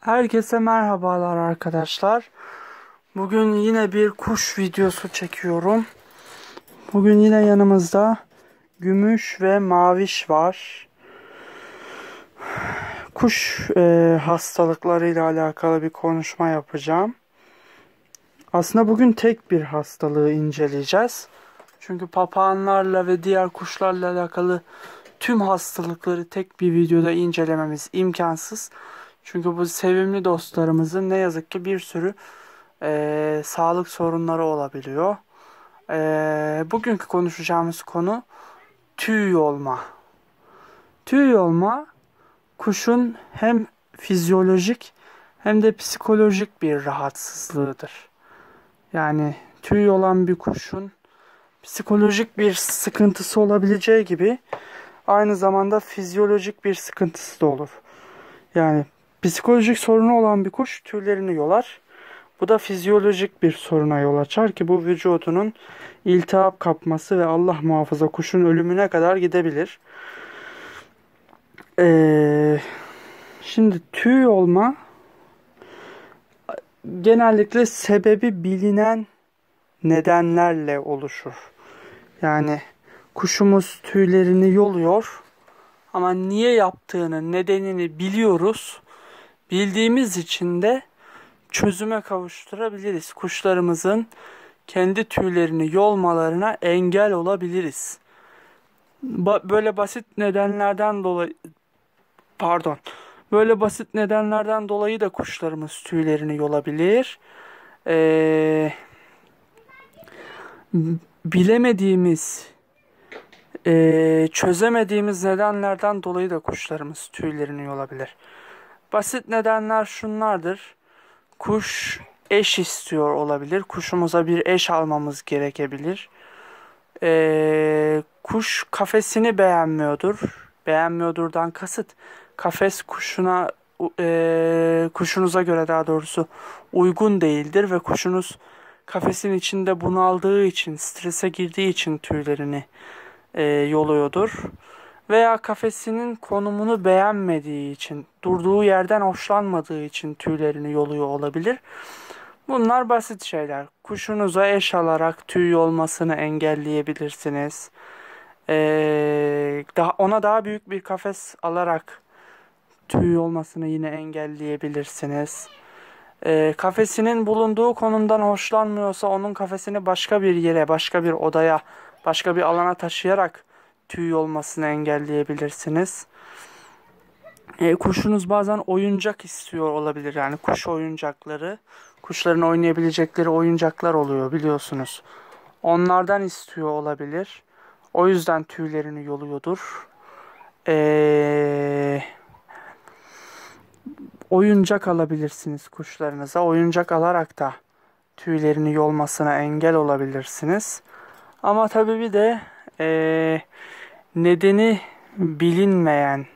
Herkese merhabalar arkadaşlar. Bugün yine bir kuş videosu çekiyorum. Bugün yine yanımızda gümüş ve maviş var. Kuş e, hastalıklarıyla alakalı bir konuşma yapacağım. Aslında bugün tek bir hastalığı inceleyeceğiz. Çünkü papağanlarla ve diğer kuşlarla alakalı tüm hastalıkları tek bir videoda incelememiz imkansız. Çünkü bu sevimli dostlarımızın ne yazık ki bir sürü e, sağlık sorunları olabiliyor. E, bugünkü konuşacağımız konu tüy olma. Tüy olma kuşun hem fizyolojik hem de psikolojik bir rahatsızlığıdır. Yani tüy olan bir kuşun psikolojik bir sıkıntısı olabileceği gibi aynı zamanda fizyolojik bir sıkıntısı da olur. Yani Psikolojik sorunu olan bir kuş tüylerini yolar. Bu da fizyolojik bir soruna yol açar ki bu vücudunun iltihap kapması ve Allah muhafaza kuşun ölümüne kadar gidebilir. Ee, şimdi tüy olma genellikle sebebi bilinen nedenlerle oluşur. Yani kuşumuz tüylerini yoluyor ama niye yaptığını, nedenini biliyoruz bildiğimiz için de çözüme kavuşturabiliriz. Kuşlarımızın kendi tüylerini yolmalarına engel olabiliriz. Ba böyle basit nedenlerden dolayı pardon. Böyle basit nedenlerden dolayı da kuşlarımız tüylerini yolabilir. Ee, bilemediğimiz, e, çözemediğimiz nedenlerden dolayı da kuşlarımız tüylerini yolabilir. Basit nedenler şunlardır. Kuş eş istiyor olabilir. Kuşumuza bir eş almamız gerekebilir. Ee, kuş kafesini beğenmiyordur. Beğenmiyordurdan kasıt kafes kuşuna e, kuşunuza göre daha doğrusu uygun değildir ve kuşunuz kafesin içinde bunaldığı için strese girdiği için tüylerini e, yoluyordur veya kafesinin konumunu beğenmediği için, durduğu yerden hoşlanmadığı için tüylerini yoluyor olabilir. Bunlar basit şeyler. Kuşunuza eş alarak tüy olmasını engelleyebilirsiniz. Ee, daha, ona daha büyük bir kafes alarak tüy olmasını yine engelleyebilirsiniz. Ee, kafesinin bulunduğu konumdan hoşlanmıyorsa onun kafesini başka bir yere, başka bir odaya, başka bir alana taşıyarak tüy olmasını engelleyebilirsiniz. E, kuşunuz bazen oyuncak istiyor olabilir yani kuş oyuncakları. Kuşların oynayabilecekleri oyuncaklar oluyor biliyorsunuz. Onlardan istiyor olabilir. O yüzden tüylerini yoluyordur. Eee oyuncak alabilirsiniz kuşlarınıza. Oyuncak alarak da tüylerini yolmasına engel olabilirsiniz. Ama tabii bir de e, nedeni bilinmeyen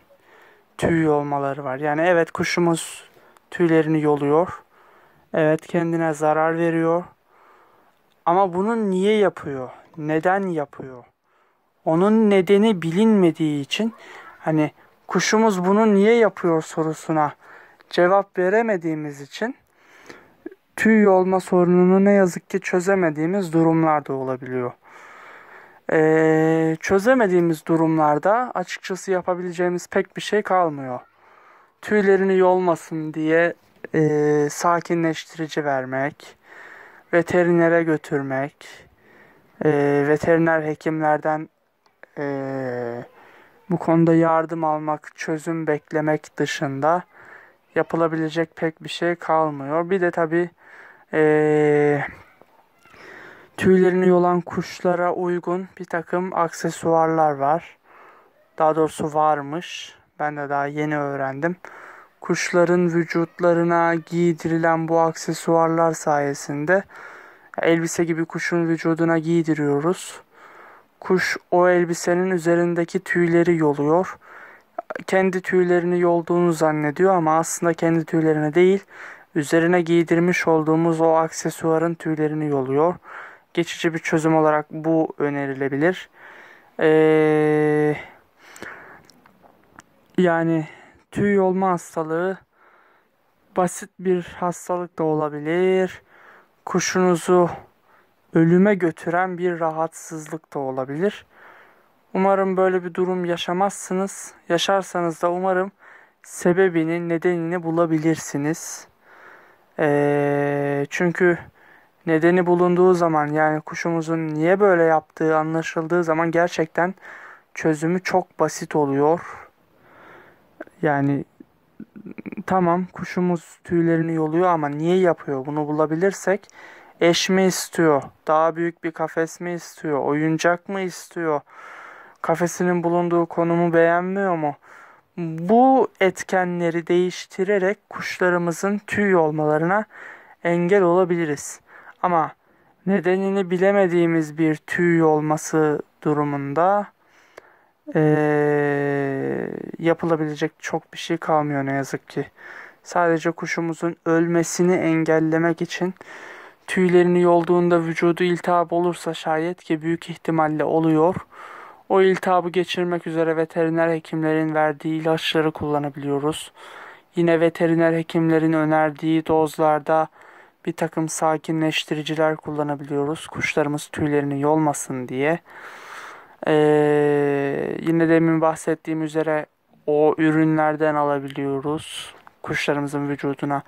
tüy olmaları var. Yani evet kuşumuz tüylerini yoluyor. Evet kendine zarar veriyor. Ama bunu niye yapıyor? Neden yapıyor? Onun nedeni bilinmediği için hani kuşumuz bunu niye yapıyor sorusuna cevap veremediğimiz için tüy yolma sorununu ne yazık ki çözemediğimiz durumlar da olabiliyor e, çözemediğimiz durumlarda açıkçası yapabileceğimiz pek bir şey kalmıyor. Tüylerini yolmasın diye e, sakinleştirici vermek, veterinere götürmek, e, veteriner hekimlerden e, bu konuda yardım almak, çözüm beklemek dışında yapılabilecek pek bir şey kalmıyor. Bir de tabii e, Tüylerini yolan kuşlara uygun bir takım aksesuarlar var. Daha doğrusu varmış. Ben de daha yeni öğrendim. Kuşların vücutlarına giydirilen bu aksesuarlar sayesinde elbise gibi kuşun vücuduna giydiriyoruz. Kuş o elbisenin üzerindeki tüyleri yoluyor. Kendi tüylerini yolduğunu zannediyor ama aslında kendi tüylerine değil, üzerine giydirmiş olduğumuz o aksesuarın tüylerini yoluyor geçici bir çözüm olarak bu önerilebilir. Ee, yani tüy olma hastalığı basit bir hastalık da olabilir. Kuşunuzu ölüme götüren bir rahatsızlık da olabilir. Umarım böyle bir durum yaşamazsınız. Yaşarsanız da umarım sebebini, nedenini bulabilirsiniz. Ee, çünkü nedeni bulunduğu zaman yani kuşumuzun niye böyle yaptığı anlaşıldığı zaman gerçekten çözümü çok basit oluyor. Yani tamam kuşumuz tüylerini yoluyor ama niye yapıyor bunu bulabilirsek eş mi istiyor, daha büyük bir kafes mi istiyor, oyuncak mı istiyor, kafesinin bulunduğu konumu beğenmiyor mu? Bu etkenleri değiştirerek kuşlarımızın tüy olmalarına engel olabiliriz. Ama nedenini bilemediğimiz bir tüy olması durumunda e, yapılabilecek çok bir şey kalmıyor ne yazık ki. Sadece kuşumuzun ölmesini engellemek için tüylerini yolduğunda vücudu iltihap olursa şayet ki büyük ihtimalle oluyor. O iltihabı geçirmek üzere veteriner hekimlerin verdiği ilaçları kullanabiliyoruz. Yine veteriner hekimlerin önerdiği dozlarda bir takım sakinleştiriciler kullanabiliyoruz. Kuşlarımız tüylerini yolmasın diye. Ee, yine demin bahsettiğim üzere o ürünlerden alabiliyoruz. Kuşlarımızın vücuduna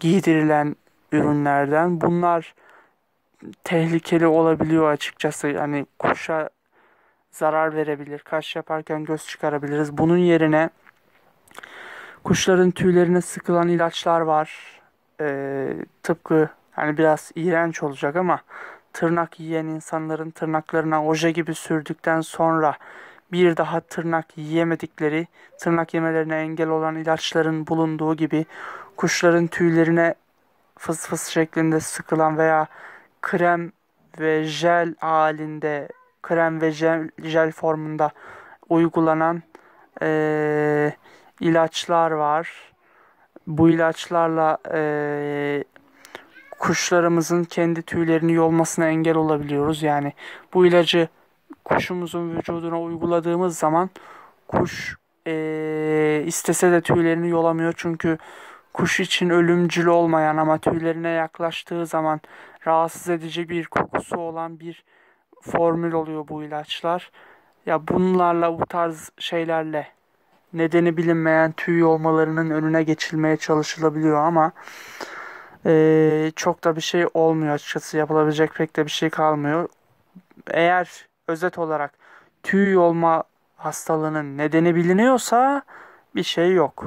giydirilen ürünlerden. Bunlar tehlikeli olabiliyor açıkçası. Hani kuşa zarar verebilir. Kaş yaparken göz çıkarabiliriz. Bunun yerine kuşların tüylerine sıkılan ilaçlar var e, tıpkı hani biraz iğrenç olacak ama tırnak yiyen insanların tırnaklarına oje gibi sürdükten sonra bir daha tırnak yiyemedikleri, tırnak yemelerine engel olan ilaçların bulunduğu gibi kuşların tüylerine fıs fıs şeklinde sıkılan veya krem ve jel halinde krem ve jel, jel formunda uygulanan e, ilaçlar var bu ilaçlarla e, kuşlarımızın kendi tüylerini yolmasına engel olabiliyoruz. Yani bu ilacı kuşumuzun vücuduna uyguladığımız zaman kuş e, istese de tüylerini yolamıyor. Çünkü kuş için ölümcül olmayan ama tüylerine yaklaştığı zaman rahatsız edici bir kokusu olan bir formül oluyor bu ilaçlar. Ya bunlarla bu tarz şeylerle nedeni bilinmeyen tüy olmalarının önüne geçilmeye çalışılabiliyor ama e, çok da bir şey olmuyor açıkçası yapılabilecek pek de bir şey kalmıyor. Eğer özet olarak tüy olma hastalığının nedeni biliniyorsa bir şey yok.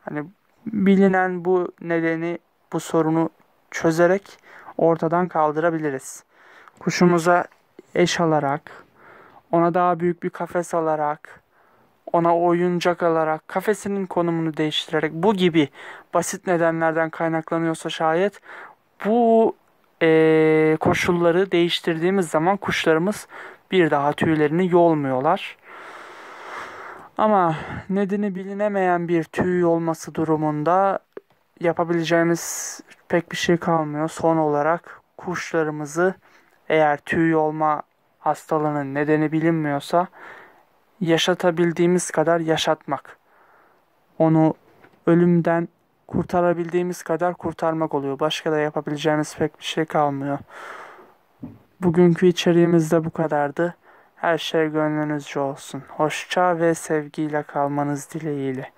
Hani bilinen bu nedeni bu sorunu çözerek ortadan kaldırabiliriz. Kuşumuza eş alarak, ona daha büyük bir kafes alarak, ona oyuncak alarak, kafesinin konumunu değiştirerek bu gibi basit nedenlerden kaynaklanıyorsa şayet bu e, koşulları değiştirdiğimiz zaman kuşlarımız bir daha tüylerini yolmuyorlar. Ama nedeni bilinemeyen bir tüy olması durumunda yapabileceğimiz pek bir şey kalmıyor. Son olarak kuşlarımızı eğer tüy olma hastalığının nedeni bilinmiyorsa yaşatabildiğimiz kadar yaşatmak. Onu ölümden kurtarabildiğimiz kadar kurtarmak oluyor. Başka da yapabileceğimiz pek bir şey kalmıyor. Bugünkü içeriğimiz de bu kadardı. Her şey gönlünüzce olsun. Hoşça ve sevgiyle kalmanız dileğiyle.